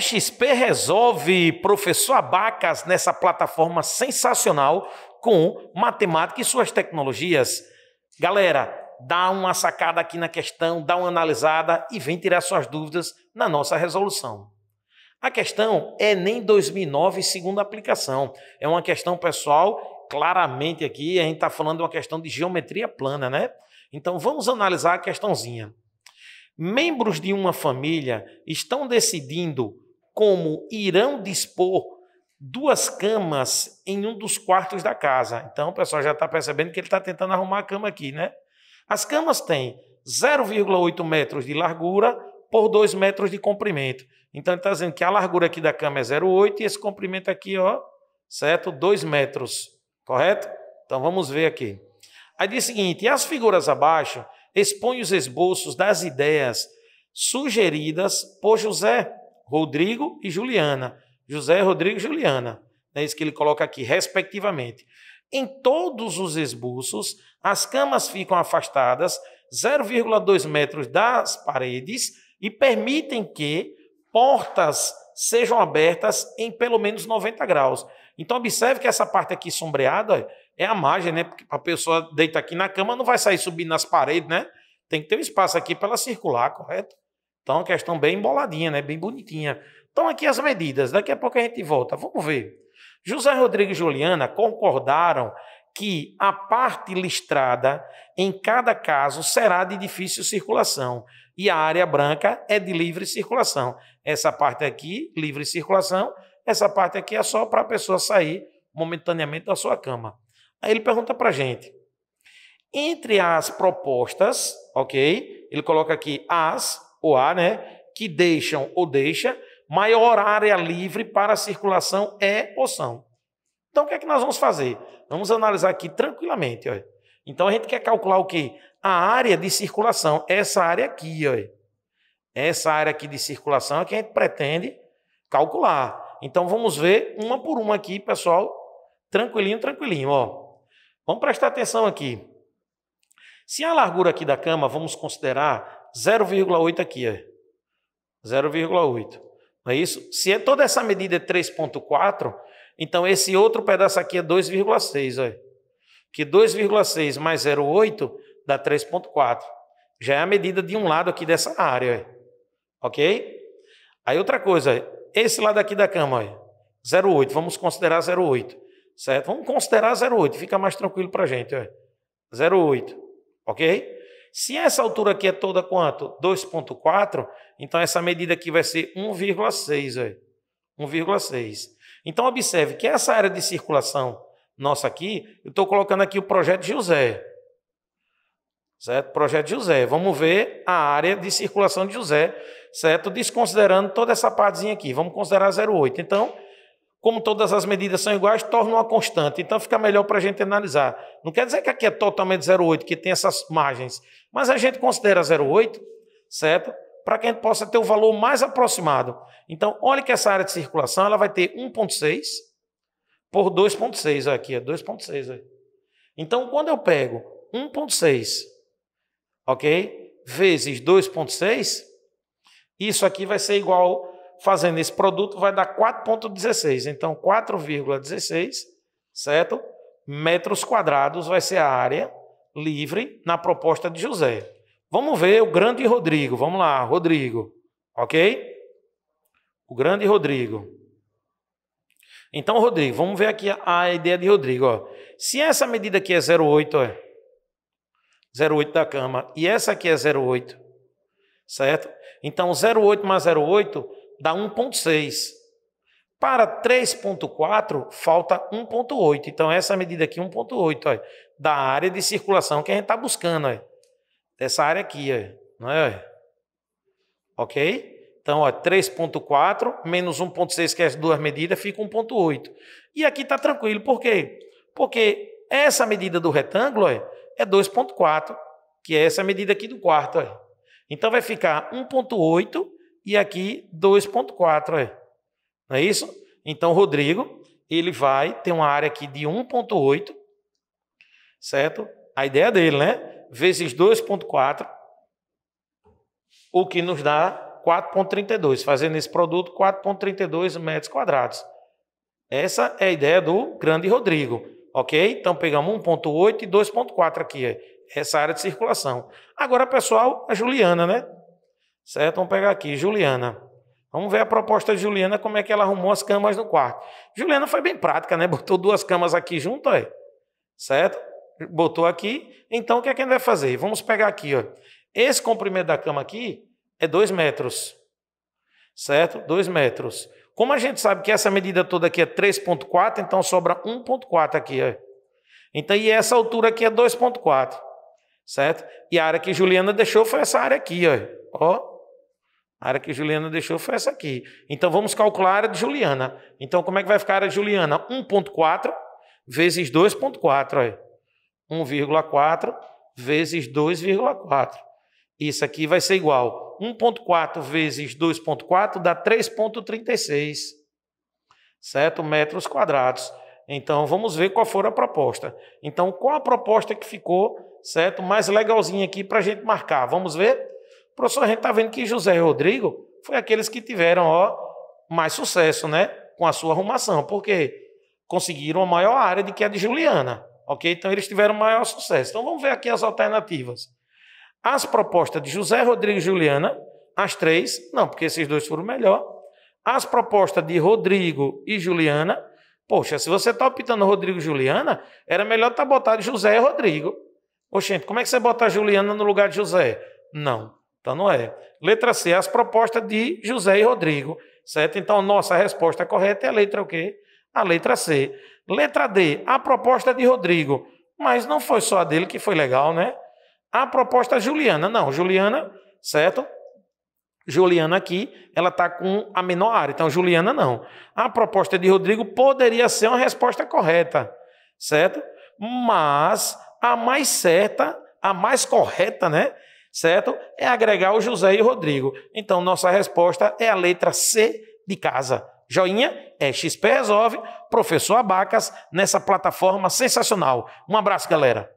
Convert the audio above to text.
XP resolve professor Abacas nessa plataforma sensacional com matemática e suas tecnologias. Galera, dá uma sacada aqui na questão, dá uma analisada e vem tirar suas dúvidas na nossa resolução. A questão é nem 2009 segunda aplicação. É uma questão pessoal claramente aqui, a gente está falando de uma questão de geometria plana, né? Então vamos analisar a questãozinha. Membros de uma família estão decidindo como irão dispor duas camas em um dos quartos da casa. Então o pessoal já está percebendo que ele está tentando arrumar a cama aqui, né? As camas têm 0,8 metros de largura por 2 metros de comprimento. Então ele está dizendo que a largura aqui da cama é 0,8 e esse comprimento aqui, ó, certo? 2 metros. Correto? Então vamos ver aqui. Aí diz o seguinte: e as figuras abaixo expõem os esboços das ideias sugeridas por José, Rodrigo e Juliana. José, Rodrigo e Juliana. É isso que ele coloca aqui, respectivamente. Em todos os esboços, as camas ficam afastadas 0,2 metros das paredes e permitem que portas sejam abertas em pelo menos 90 graus. Então, observe que essa parte aqui sombreada é a margem, né? Porque a pessoa deita aqui na cama, não vai sair subindo nas paredes, né? Tem que ter um espaço aqui para ela circular, correto? Então, uma questão bem emboladinha, né? Bem bonitinha. Então, aqui as medidas. Daqui a pouco a gente volta. Vamos ver. José Rodrigues e Juliana concordaram que a parte listrada, em cada caso, será de difícil circulação e a área branca é de livre circulação. Essa parte aqui, livre circulação, essa parte aqui é só para a pessoa sair momentaneamente da sua cama. Aí ele pergunta para a gente, entre as propostas, ok? Ele coloca aqui as, ou a, né? Que deixam ou deixa, maior área livre para circulação é ou são. Então, o que é que nós vamos fazer? Vamos analisar aqui tranquilamente. Olha. Então, a gente quer calcular o quê? A área de circulação, essa área aqui. Olha. Essa área aqui de circulação é que a gente pretende calcular. Então, vamos ver uma por uma aqui, pessoal. Tranquilinho, tranquilinho. Ó. Vamos prestar atenção aqui. Se a largura aqui da cama, vamos considerar 0,8 aqui. 0,8. Não é isso? Se é toda essa medida é 3,4 então, esse outro pedaço aqui é 2,6, que 2,6 mais 0,8 dá 3,4. Já é a medida de um lado aqui dessa área, ó. ok? Aí outra coisa, esse lado aqui da cama, 0,8, vamos considerar 0,8, certo? Vamos considerar 0,8, fica mais tranquilo para a gente, ó. 0,8, ok? Se essa altura aqui é toda quanto? 2,4, então essa medida aqui vai ser 1,6, 1,6. Então, observe que essa área de circulação nossa aqui, eu estou colocando aqui o projeto José. Certo? Projeto José. Vamos ver a área de circulação de José, certo? Desconsiderando toda essa partezinha aqui. Vamos considerar 0,8. Então, como todas as medidas são iguais, torna uma constante. Então, fica melhor para a gente analisar. Não quer dizer que aqui é totalmente 0,8, que tem essas margens. Mas a gente considera 0,8, certo? para que a gente possa ter o valor mais aproximado. Então, olha que essa área de circulação ela vai ter 1,6 por 2,6 aqui, é 2,6. Então, quando eu pego 1,6, ok? Vezes 2,6, isso aqui vai ser igual, fazendo esse produto, vai dar 4,16. Então, 4,16, certo? Metros quadrados vai ser a área livre na proposta de José. Vamos ver o grande Rodrigo. Vamos lá, Rodrigo. Ok? O grande Rodrigo. Então, Rodrigo, vamos ver aqui a ideia de Rodrigo. Ó. Se essa medida aqui é 0,8, é 0,8 da cama, e essa aqui é 0,8, certo? Então, 0,8 mais 0,8 dá 1,6. Para 3,4, falta 1,8. Então, essa medida aqui, 1,8, da área de circulação que a gente está buscando. Ó dessa área aqui, não é? Ok? Então, 3.4 menos 1.6, que é as duas medidas, fica 1.8. E aqui está tranquilo. Por quê? Porque essa medida do retângulo ó, é 2.4, que é essa medida aqui do quarto. Então, vai ficar 1.8 e aqui 2.4. Não é isso? Então, Rodrigo, ele vai ter uma área aqui de 1.8, certo? A ideia dele, né? vezes 2,4, o que nos dá 4,32, fazendo esse produto 4,32 metros quadrados. Essa é a ideia do grande Rodrigo, ok? Então pegamos 1,8 e 2,4 aqui, essa área de circulação. Agora, pessoal, a Juliana, né? Certo? Vamos pegar aqui, Juliana. Vamos ver a proposta de Juliana, como é que ela arrumou as camas no quarto. Juliana foi bem prática, né? Botou duas camas aqui junto, aí. certo? botou aqui, então o que é que a gente vai fazer? Vamos pegar aqui, ó. Esse comprimento da cama aqui é 2 metros, certo? 2 metros. Como a gente sabe que essa medida toda aqui é 3.4, então sobra 1.4 aqui, ó. Então, e essa altura aqui é 2.4, certo? E a área que Juliana deixou foi essa área aqui, ó. ó. A área que Juliana deixou foi essa aqui. Então, vamos calcular a área de Juliana. Então, como é que vai ficar a área de Juliana? 1.4 vezes 2.4, ó. 1,4 vezes 2,4. Isso aqui vai ser igual. 1,4 vezes 2,4 dá 3,36, certo? Metros quadrados. Então, vamos ver qual for a proposta. Então, qual a proposta que ficou, certo? Mais legalzinha aqui para a gente marcar. Vamos ver? Professor, a gente está vendo que José e Rodrigo foi aqueles que tiveram ó, mais sucesso, né? Com a sua arrumação. Por quê? Conseguiram a maior área do que a de Juliana. Ok? Então eles tiveram maior sucesso. Então vamos ver aqui as alternativas. As propostas de José Rodrigo e Juliana, as três, não, porque esses dois foram melhor. As propostas de Rodrigo e Juliana, poxa, se você está optando Rodrigo e Juliana, era melhor estar tá botado José e Rodrigo. Oxente, como é que você bota Juliana no lugar de José? Não, então não é. Letra C, as propostas de José e Rodrigo, certo? Então nossa resposta correta é a letra o quê? A letra C. Letra D, a proposta de Rodrigo. Mas não foi só a dele que foi legal, né? A proposta Juliana, não. Juliana, certo? Juliana aqui, ela está com a menor área, então Juliana não. A proposta de Rodrigo poderia ser uma resposta correta, certo? Mas a mais certa, a mais correta, né? Certo? É agregar o José e o Rodrigo. Então, nossa resposta é a letra C de casa. Joinha é XP Resolve, professor Abacas, nessa plataforma sensacional. Um abraço, galera.